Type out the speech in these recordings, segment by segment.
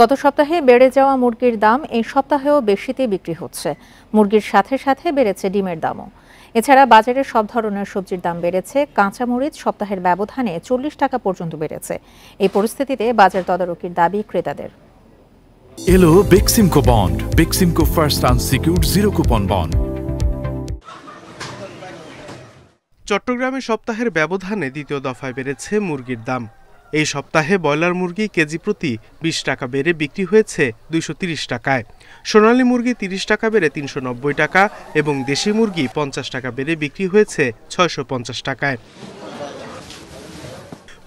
গত সপ্তাহে বেড়ে যাওয়া মুরগির দাম এই সপ্তাহেও বেশিতে বিক্রি হচ্ছে মুরগির সাথে সাথে বেড়েছে ডিমের দামও এছাড়া বাজারে সব ধরনের সবজির দাম বেড়েছে কাঁচামরিচ সপ্তাহের ব্যবধানে চল্লিশ টাকা পর্যন্ত বেড়েছে এই পরিস্থিতিতে বাজার তদারকির দাবি ক্রেতাদের এলো Beximco bond Beximco first unsecured zero coupon bond চট্টগ্রামে সপ্তাহের ব্যবধানে দ্বিতীয় দফায় বেড়েছে মুরগির দাম এই সপ্তাহে ব্রয়লার মুরগি কেজি প্রতি বিশ টাকা বেড়ে বিক্রি হয়েছে দুইশো টাকায় সোনালী মুরগি তিরিশ টাকা বেড়ে তিনশো টাকা এবং দেশি মুরগি পঞ্চাশ টাকা বেড়ে বিক্রি হয়েছে ছয়শো টাকায়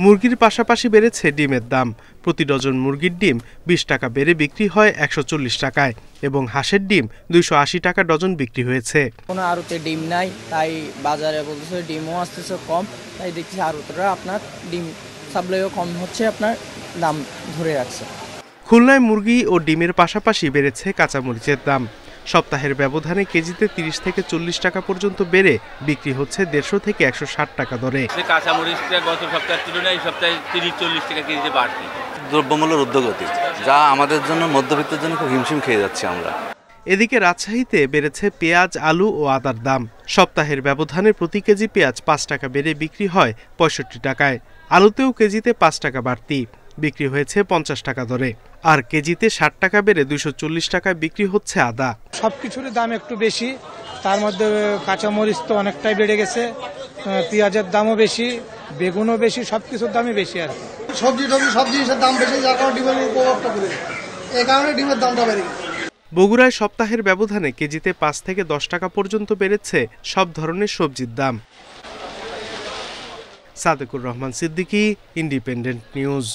মুরগির পাশাপাশি বেড়েছে ডিমের দাম প্রতি ডজন মুরগির ডিম বিশ টাকা বেড়ে বিক্রি হয় একশো টাকায় এবং হাঁসের ডিম দুইশো টাকা ডজন বিক্রি হয়েছে কোনো আরতে ডিম নাই তাই বাজারে বলতেছে ডিমও আসতেছে কম তাই দেখছি আরতটা আপনার ডিম সাপ্লাইও কম হচ্ছে আপনার দাম ধরে রাখছে খুলনায় মুরগি ও ডিমের পাশাপাশি বেড়েছে কাঁচামরিচের দাম সপ্তাহের ব্যবধানে কেজিতে 30 থেকে চল্লিশ টাকা পর্যন্ত বেড়ে বিক্রি হচ্ছে দেড়শো থেকে একশো টাকা দরে কাঁচামরিচটা গত সপ্তাহের তুলনায় এই সপ্তাহে তিরিশ চল্লিশ টাকা কেজিতে বাড়তি দ্রব্যমূল্যের উদ্যোগতি যা আমাদের জন্য মধ্যবিত্তের জন্য খুব হিমশিম খেয়ে যাচ্ছে আমরা এদিকে রাজশাহীতে বেড়েছে পেঁয়াজ আলু ও আদার দাম সপ্তাহের ব্যবধানে প্রতি কেজি পেঁয়াজ পাঁচ টাকা বেড়ে বিক্রি হয় পঁয়ষট্টি টাকায় আলুতেও কেজিতে পাঁচ টাকা বাড়তি বিক্রি হয়েছে পঞ্চাশ টাকা দরে আর কেজিতে ষাট টাকা বেড়ে দুশো চল্লিশ টাকায় বিক্রি হচ্ছে আদা সবকিছুর দাম একটু বেশি তার মধ্যে কাঁচামরিচ তো অনেকটাই বেড়ে গেছে পেঁয়াজের দামও বেশি বেগুনও বেশি সবকিছুর দামই বেশি আর সবজি টবজি সব জিনিসের দাম বেশি যার কারণে ডিমের প্রভাবটা পড়ে এ কারণে ডিমের দামটা বেড়ে গেছে বগুড়ায় সপ্তাহের ব্যবধানে কেজিতে পাঁচ থেকে দশ টাকা পর্যন্ত বেড়েছে সব ধরনের সবজির দাম সাদেকুর রহমান সিদ্দিকী ইন্ডিপেন্ডেন্ট নিউজ